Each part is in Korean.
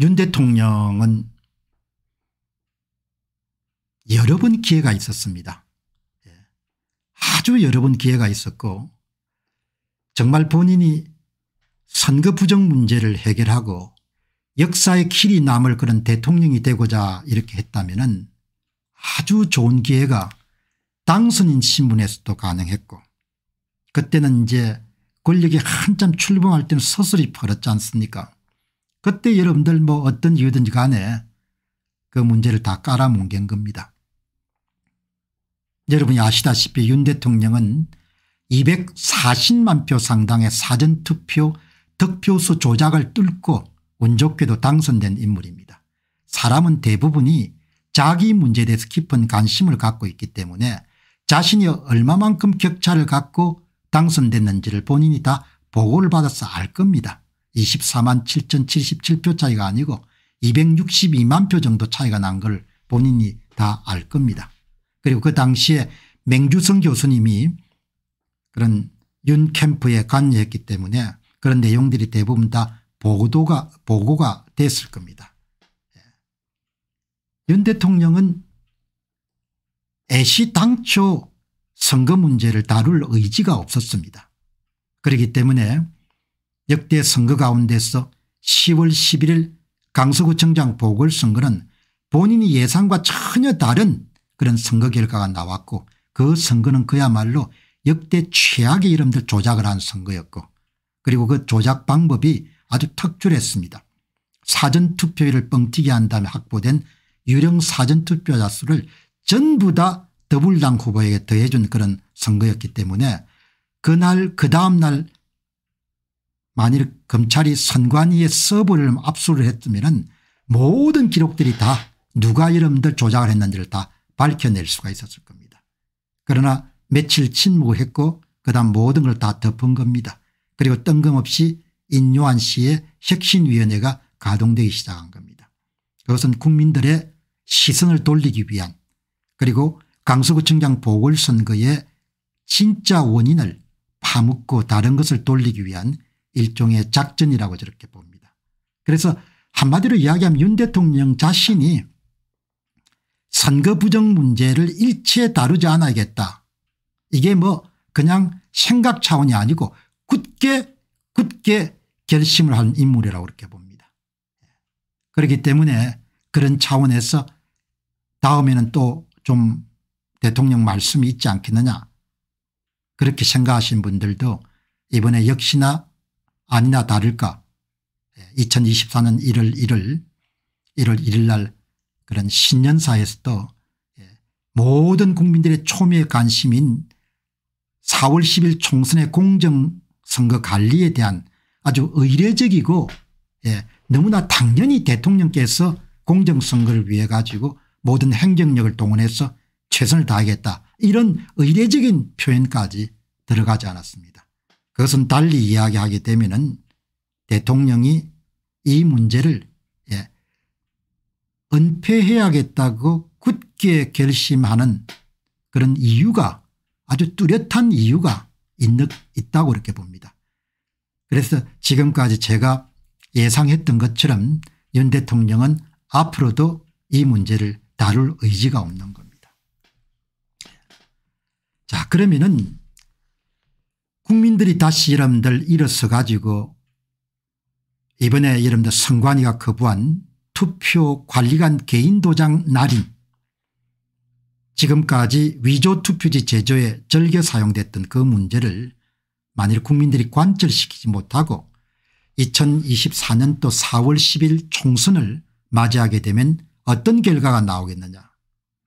윤 대통령은 여러 번 기회가 있었습니다. 예. 아주 여러 번 기회가 있었고 정말 본인이 선거 부정 문제를 해결하고 역사의 길이 남을 그런 대통령이 되고자 이렇게 했다면 아주 좋은 기회가 당선인 신분에서도 가능했고 그때는 이제 권력이 한참 출범할 때는 서서이벌었지 않습니까 그때 여러분들 뭐 어떤 이유든지 간에 그 문제를 다 깔아뭉갠 겁니다. 여러분이 아시다시피 윤 대통령은 240만 표 상당의 사전투표 득표수 조작을 뚫고 운 좋게도 당선된 인물입니다. 사람은 대부분이 자기 문제에 대해서 깊은 관심을 갖고 있기 때문에 자신이 얼마만큼 격차를 갖고 당선됐는지를 본인이 다 보고를 받아서 알 겁니다. 24만 7,077표 차이가 아니고 262만 표 정도 차이가 난 걸 본인이 다 알 겁니다. 그리고 그 당시에 맹주성 교수님이 그런 윤 캠프에 관여했기 때문에 그런 내용들이 대부분 다 보도가 보고가 됐을 겁니다. 예. 윤 대통령은 애시 당초 선거 문제를 다룰 의지가 없었습니다. 그렇기 때문에 역대 선거 가운데서 10월 11일 강서구청장 보궐선거는 본인이 예상과 전혀 다른 그런 선거 결과가 나왔고 그 선거는 그야말로 역대 최악의 이름들 조작을 한 선거였고 그리고 그 조작 방법이 아주 특출했습니다. 사전투표율을 뻥튀기 한 다음에 확보된 유령 사전투표자 수를 전부 다 더불당 후보에게 더해준 그런 선거였기 때문에 그날 그 다음날 만일 검찰이 선관위의 서버를 압수를 했으면 모든 기록들이 다 누가 여러분들 조작을 했는지를 다 밝혀낼 수가 있었을 겁니다. 그러나 며칠 침묵했고 그다음 모든 걸 다 덮은 겁니다. 그리고 뜬금없이 인요한 씨의 혁신위원회가 가동되기 시작한 겁니다. 그것은 국민들의 시선을 돌리기 위한 그리고 강서구청장 보궐선거의 진짜 원인을 파묻고 다른 것을 돌리기 위한 일종의 작전이라고 저렇게 봅니다. 그래서 한마디로 이야기하면 윤 대통령 자신이 선거 부정 문제를 일체 다루지 않아야겠다. 이게 뭐 그냥 생각 차원이 아니고 굳게 굳게 결심을 한 인물이라고 그렇게 봅니다. 그렇기 때문에 그런 차원에서 다음에는 또 좀 대통령 말씀이 있지 않겠느냐 그렇게 생각하신 분들도 이번에 역시나 아니나 다를까 2024년 1월 1일 1월 1일 날 그런 신년사에서도 예, 모든 국민들의 초미의 관심인 4월 10일 총선의 공정선거 관리에 대한 아주 의례적이고 예, 너무나 당연히 대통령께서 공정선거를 위해 가지고 모든 행정력을 동원해서 최선을 다하겠다 이런 의례적인 표현까지 들어가지 않았습니다. 그것은 달리 이야기하게 되면은 대통령이 이 문제를 예, 은폐해야겠다고 굳게 결심하는 그런 이유가 아주 뚜렷한 이유가 있는, 있다고 이렇게 봅니다. 그래서 지금까지 제가 예상했던 것처럼 윤 대통령은 앞으로도 이 문제를 다룰 의지가 없는 겁니다. 자 그러면은 국민들이 다시 여러분들 일어서 가지고 이번에 여러분들 선관위가 거부한 투표관리관 개인도장 날인 지금까지 위조투표지 제조에 절겨 사용됐던 그 문제를 만일 국민들이 관철시키지 못하고 2024년도 4월 10일 총선을 맞이하게 되면 어떤 결과가 나오겠느냐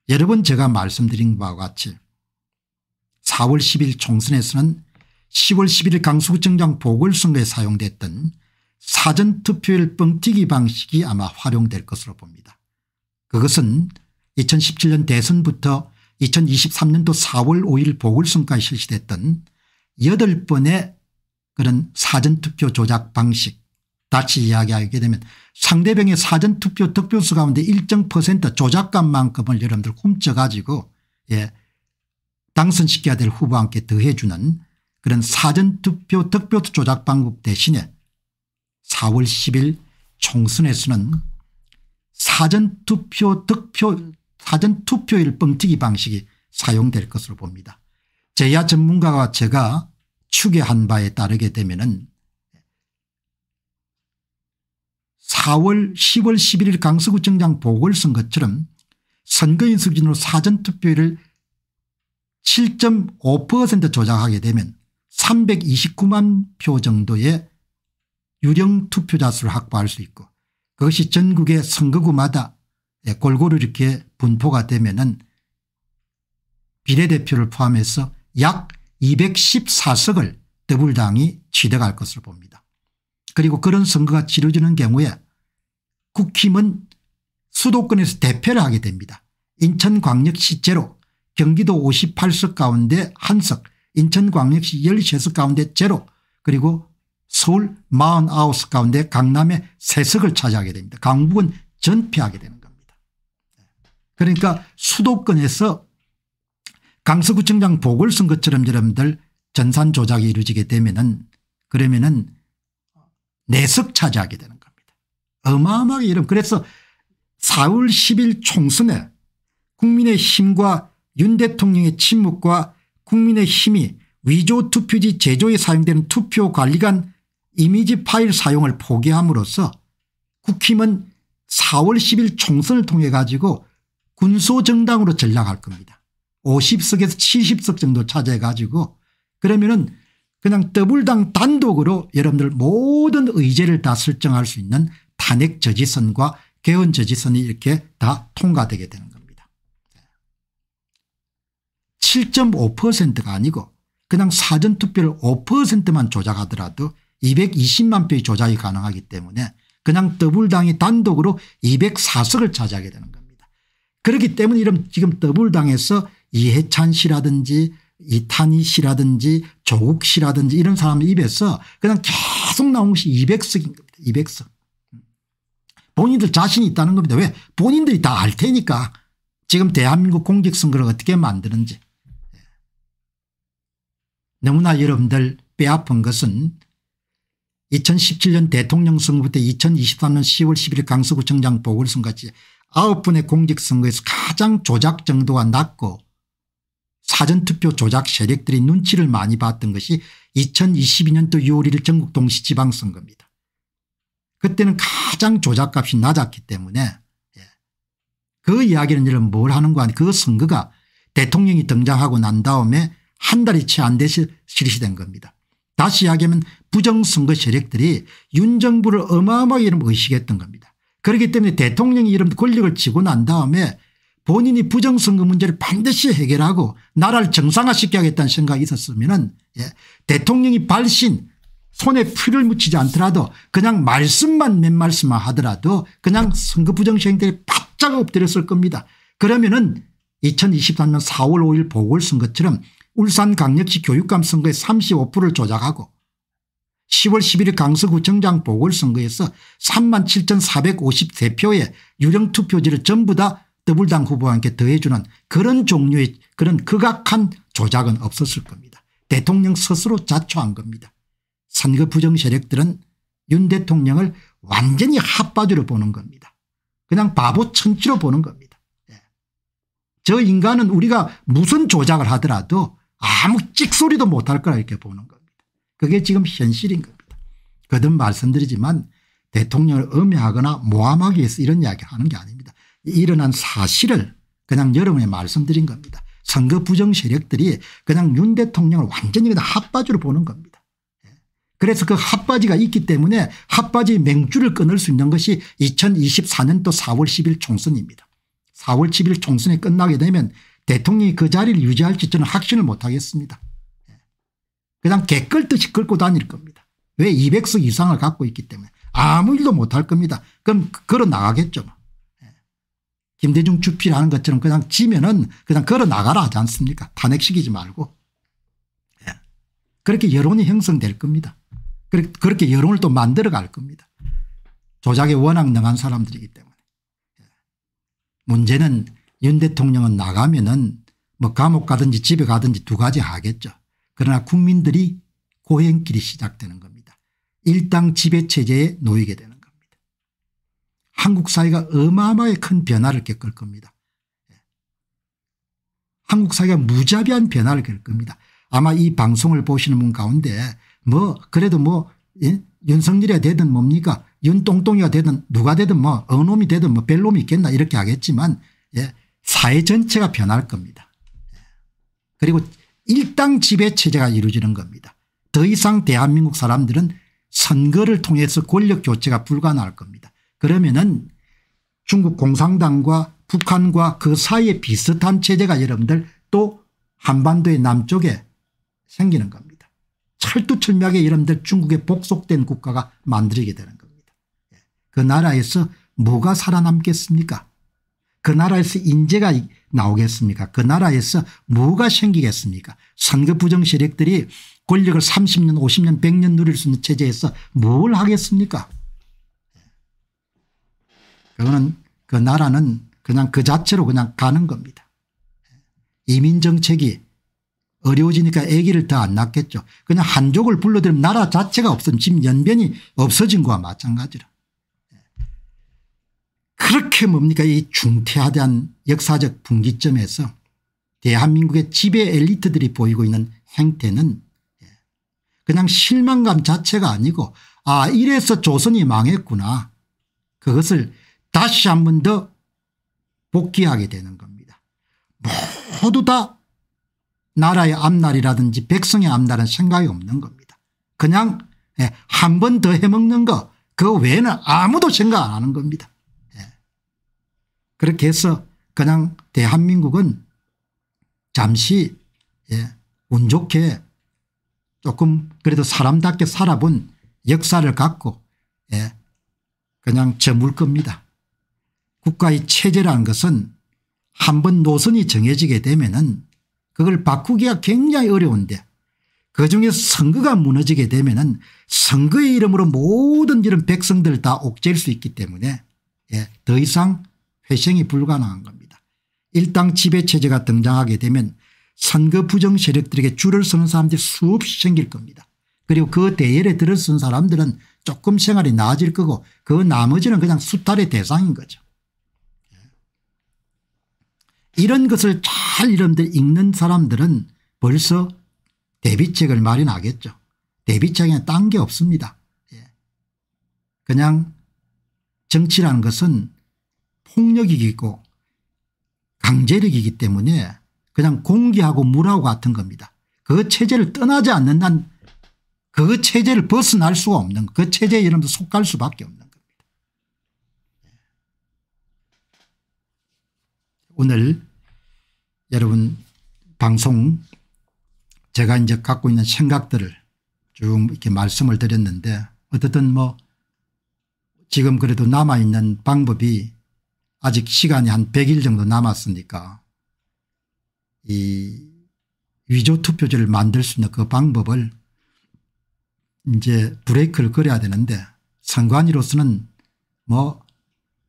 여러 분 제가 말씀드린 바와 같이 4월 10일 총선에서는 10월 11일 강서구청장 보궐선거에 사용됐던 사전투표율 뻥튀기 방식이 아마 활용될 것으로 봅니다. 그것은 2017년 대선부터 2023년도 4월 5일 보궐선거에 실시됐던 8번의 그런 사전투표 조작 방식 다시 이야기하게 되면 상대병의 사전투표 득표수 가운데 일정 퍼센트 조작감만큼을 여러분들 훔쳐가지고 예 당선시켜야 될후보와 함께 더해주는 그런 사전투표 득표 조작 방법 대신에 4월 10일 총선에서는 사전투표 득표 사전투표일 뻥튀기 방식이 사용될 것으로 봅니다. 제야 전문가와 제가 추계한 바에 따르게 되면 은 4월 10월 11일 강서구청장 보궐선거처럼 선거인 수준으로 사전투표율을 7.5% 조작하게 되면 329만 표 정도의 유령 투표자 수를 확보할 수 있고 그것이 전국의 선거구마다 예, 골고루 이렇게 분포가 되면 은 비례대표를 포함해서 약 214석을 더불당이 취득할 것으로 봅니다. 그리고 그런 선거가 치러지는 경우에 국힘은 수도권에서 대표를 하게 됩니다. 인천광역시제로 경기도 58석 가운데 한석 인천광역시 10세석 가운데 제로 그리고 서울 49석 가운데 강남에3석을 차지하게 됩니다. 강북은 전폐하게 되는 겁니다. 그러니까 수도권에서 강서구청장 보궐선거처럼 여러분들 전산 조작이 이루어지게 되면은 그러면은 내석 네 차지하게 되는 겁니다. 어마어마하게 이런 그래서 4월 10일 총선에 국민의 힘과 윤 대통령의 침묵과 국민의 힘이 위조 투표지 제조에 사용되는 투표관리관 이미지 파일 사용을 포기함으로써 국힘은 4월 10일 총선을 통해 가지고 군소정당으로 전락할 겁니다. 50석에서 70석 정도 차지해가지고 그러면은 그냥 더블당 단독으로 여러분들 모든 의제를 다 설정할 수 있는 탄핵 저지선과 개헌 저지선이 이렇게 다 통과되게 되는 겁니다. 7.5%가 아니고 그냥 사전투표를 5%만 조작하더라도 220만 표의 조작이 가능하기 때문에 그냥 더블당이 단독으로 204석을 차지하게 되는 겁니다. 그렇기 때문에 이런 지금 더블당에서 이해찬 씨라든지 이탄희 씨라든지 조국 씨라든지 이런 사람의 입에서 그냥 계속 나온 것이 200석인 겁니다. 200석. 본인들 자신이 있다는 겁니다. 왜? 본인들이 다 알 테니까 지금 대한민국 공직선거를 어떻게 만드는지. 너무나 여러분들 뼈아픈 것은 2017년 대통령 선거부터 2023년 10월 11일 강서구청장 보궐선거까지 9분의 공직선거에서 가장 조작 정도가 낮고 사전투표 조작 세력들이 눈치를 많이 봤던 것이 2022년도 6월 1일 전국 동시지방선거입니다. 그때는 가장 조작값이 낮았기 때문에 예. 그 이야기는 이런 뭘 하는 거 아니 에요그 선거가 대통령이 등장하고 난 다음에 한 달이 채 안 되시 실시된 겁니다. 다시 이야기하면 부정선거 세력들이 윤 정부를 어마어마하게 이름 의식했던 겁니다. 그렇기 때문에 대통령이 이런 권력을 쥐고 난 다음에 본인이 부정선거 문제를 반드시 해결하고 나라를 정상화시켜 야겠다는 생각이 있었으면 예. 대통령이 발신 손에 피를 묻히지 않더라도 그냥 말씀만 몇 말씀만 하더라도 그냥 선거 부정시행들이 바짝 엎드렸을 겁니다. 그러면은 2023년 4월 5일 보궐선거처럼 울산 강력시 교육감 선거에 35%를 조작하고 10월 11일 강서구청장 보궐선거에서 3만 7,450대표의 유령투표지를 전부 다더블당 후보와 함께 더해주는 그런 종류의 그런 극악한 조작은 없었을 겁니다. 대통령 스스로 자초한 겁니다. 선거 부정 세력들은 윤 대통령을 완전히 핫바지로 보는 겁니다. 그냥 바보 천치로 보는 겁니다. 예. 저 인간은 우리가 무슨 조작을 하더라도 아무 찍소리도 못할 거라 이렇게 보는 겁니다. 그게 지금 현실인 겁니다. 거듭 말씀드리지만 대통령을 음해하거나 모함하기 위해서 이런 이야기를 하는 게 아닙니다. 일어난 사실을 그냥 여러분에 말씀드린 겁니다. 선거 부정 세력들이 그냥 윤 대통령을 완전히 그냥 핫바지로 보는 겁니다. 예. 그래서 그 핫바지가 있기 때문에 핫바지 맹주를 끊을 수 있는 것이 2024년도 4월 10일 총선입니다. 4월 10일 총선이 끝나게 되면 대통령이 그 자리를 유지할지 저는 확신을 못하겠습니다. 예. 그냥 개끌듯이 끌고 다닐 겁니다. 왜 200석 이상을 갖고 있기 때문에 아무 일도 못할 겁니다. 그럼 그, 걸어 나가겠죠. 뭐. 예. 김대중 주필하는 것처럼 그냥 지면은 그냥 걸어 나가라 하지 않습니까 탄핵시키지 말고. 예. 그렇게 여론이 형성될 겁니다. 그렇게 여론을 또 만들어 갈 겁니다. 조작에 워낙 능한 사람들이기 때문에. 문제는 윤 대통령은 나가면은 뭐 감옥 가든지 집에 가든지 두 가지 하겠죠. 그러나 국민들이 고행길이 시작되는 겁니다. 일당 지배체제에 놓이게 되는 겁니다. 한국 사회가 어마어마하게 큰 변화를 겪을 겁니다. 예. 한국 사회가 무자비한 변화를 겪을 겁니다. 아마 이 방송을 보시는 분 가운데 뭐 그래도 뭐 예? 윤석열이 되든 뭡니까 윤똥똥이가 되든 누가 되든 뭐 어놈이 되든 뭐 별놈이 있겠나 이렇게 하겠지만 예 사회 전체가 변할 겁니다. 그리고 일당 지배 체제가 이루어지는 겁니다. 더 이상 대한민국 사람들은 선거를 통해서 권력 교체가 불가능할 겁니다. 그러면은 중국 공산당과 북한과 그 사이에 비슷한 체제가 여러분들 또 한반도의 남쪽에 생기는 겁니다. 철두철미하게 여러분들 중국에 복속된 국가가 만들어지게 되는 겁니다. 예. 그 나라에서 뭐가 살아남겠습니까 그 나라에서 인재가 나오겠습니까 그 나라에서 뭐가 생기겠습니까 선거 부정 세력들이 권력을 30년 50년 100년 누릴 수 있는 체제에서 뭘 하겠습니까 그거는 그 나라는 그냥 그 자체로 그냥 가는 겁니다. 이민 정책이 어려워지니까 아기를 더 안 낳겠죠. 그냥 한족을 불러들면 나라 자체가 없음 지금 연변이 없어진 거와 마찬가지로 그렇게 뭡니까 이중퇴하대한 역사적 분기점에서 대한민국의 지배 엘리트들이 보이고 있는 행태는 예, 그냥 실망감 자체가 아니고 아 이래서 조선이 망했구나 그것을 다시 한 번 더 복귀하게 되는 겁니다. 모두 다 나라의 앞날이라든지 백성의 앞날은 생각이 없는 겁니다. 그냥 예, 한번 더 해먹는 거그 외에는 아무도 생각 안 하는 겁니다. 그렇게 해서 그냥 대한민국은 잠시 예, 운 좋게 조금 그래도 사람답게 살아본 역사를 갖고 예, 그냥 저물 겁니다. 국가의 체제라는 것은 한 번 노선이 정해지게 되면 은 그걸 바꾸기가 굉장히 어려운데 그중에 선거가 무너지게 되면 은 선거의 이름으로 모든 이런 백성들 다 옥죄일 수 있기 때문에 예, 더 이상 회생이 불가능한 겁니다. 일당 지배체제가 등장하게 되면 선거 부정 세력들에게 줄을 서는 사람들이 수없이 생길 겁니다. 그리고 그 대열에 들어선 사람들은 조금 생활이 나아질 거고 그 나머지는 그냥 수탈의 대상인 거죠. 예. 이런 것을 잘 이름들 읽는 사람들은 벌써 대비책을 마련하겠죠. 대비책에는 딴 게 없습니다. 예. 그냥 정치라는 것은 폭력이고 기 강제력이기 때문에 그냥 공기하고 물하고 같은 겁니다. 그 체제를 떠나지 않는 난 그 체제를 벗어날 수가 없는 그 체제에 이러면서 속갈 수밖에 없는 겁니다. 오늘 여러분 방송 제가 이제 갖고 있는 생각들을 쭉 이렇게 말씀을 드렸는데 어쨌든 뭐 지금 그래도 남아있는 방법이 아직 시간이 한 100일 정도 남았으니까 이 위조 투표지를 만들 수 있는 그 방법을 이제 브레이크를 걸어야 되는데 선관위로서는 뭐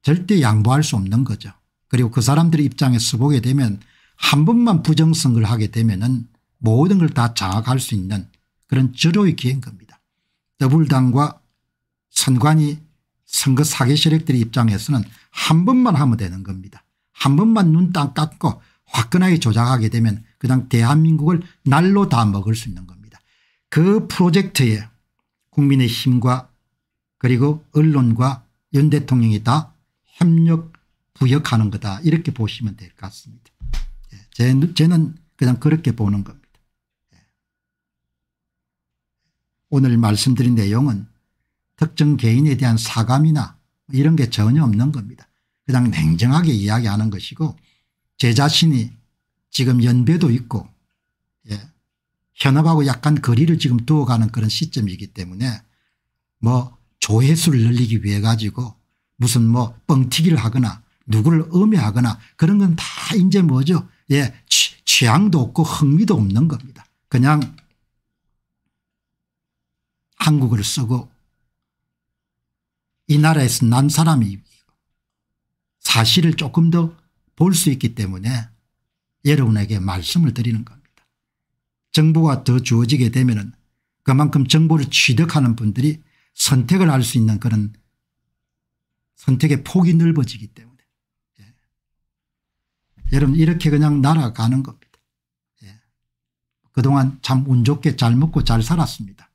절대 양보할 수 없는 거죠. 그리고 그 사람들의 입장에서 보게 되면 한 번만 부정선거를 하게 되면은 모든 걸 다 장악할 수 있는 그런 절호의 기회인 겁니다. 더불당과 선관위 선거 사기 세력들의 입장에서는 한 번만 하면 되는 겁니다. 한 번만 눈딱 깎고 화끈하게 조작하게 되면 그냥 대한민국을 날로 다 먹을 수 있는 겁니다. 그 프로젝트에 국민의 힘과 그리고 언론과 연 대통령이 다 협력 부역하는 거다 이렇게 보시면 될 것 같습니다. 예, 제, 는 그냥 그렇게 보는 겁니다. 예. 오늘 말씀드린 내용은 특정 개인에 대한 사감이나 뭐 이런 게 전혀 없는 겁니다. 그냥 냉정하게 이야기하는 것이고 제 자신이 지금 연배도 있고 예. 현업하고 약간 거리를 지금 두어가는 그런 시점이기 때문에 뭐 조회수를 늘리기 위해 가지고 무슨 뭐 뻥튀기를 하거나 누구를 음해하거나 그런 건 다 이제 뭐죠 예 취, 향도 없고 흥미도 없는 겁니다. 그냥 한국어를 쓰고 이 나라에서 난 사람이 사실을 조금 더 볼 수 있기 때문에 여러분에게 말씀을 드리는 겁니다. 정보가 더 주어지게 되면 그만큼 정보를 취득하는 분들이 선택을 할 수 있는 그런 선택의 폭이 넓어지기 때문에 예. 여러분 이렇게 그냥 날아가는 겁니다. 예. 그동안 참 운 좋게 잘 먹고 잘 살았습니다.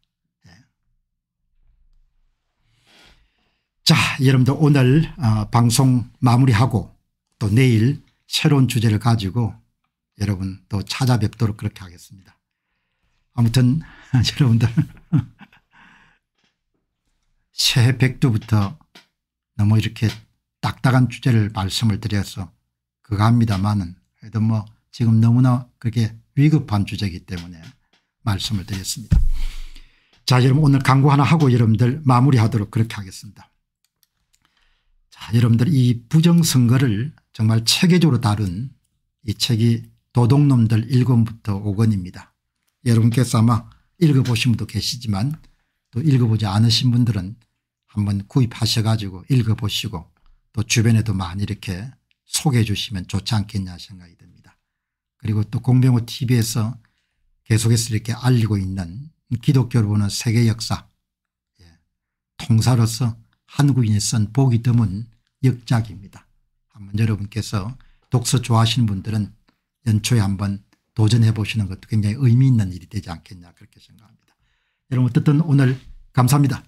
자 여러분들 오늘 어, 방송 마무리하고 또 내일 새로운 주제를 가지고 여러분 또 찾아뵙도록 그렇게 하겠습니다. 아무튼 여러분들 새해 백두부터 너무 이렇게 딱딱한 주제를 말씀을 드려서 그거 합니다만은 그래도 뭐 지금 너무나 그게 위급한 주제이기 때문에 말씀을 드렸습니다. 자 여러분 오늘 광고 하나 하고 여러분들 마무리하도록 그렇게 하겠습니다. 여러분들 이 부정선거를 정말 체계적으로 다룬 이 책이 도둑놈들 1권부터 5권입니다. 여러분께서 아마 읽어보신 분도 계시지만 또 읽어보지 않으신 분들은 한번 구입하셔가지고 읽어보시고 또 주변에도 많이 이렇게 소개해 주시면 좋지 않겠냐 생각이 듭니다. 그리고 또 공병호 tv에서 계속해서 이렇게 알리고 있는 기독교를 보는 세계 역사 예. 통사로서 한국인이 쓴 보기 드문 역작입니다. 한번 여러분께서 독서 좋아하시는 분들은 연초에 한번 도전해 보시는 것도 굉장히 의미 있는 일이 되지 않겠냐 그렇게 생각합니다. 여러분 어쨌든 오늘 감사합니다.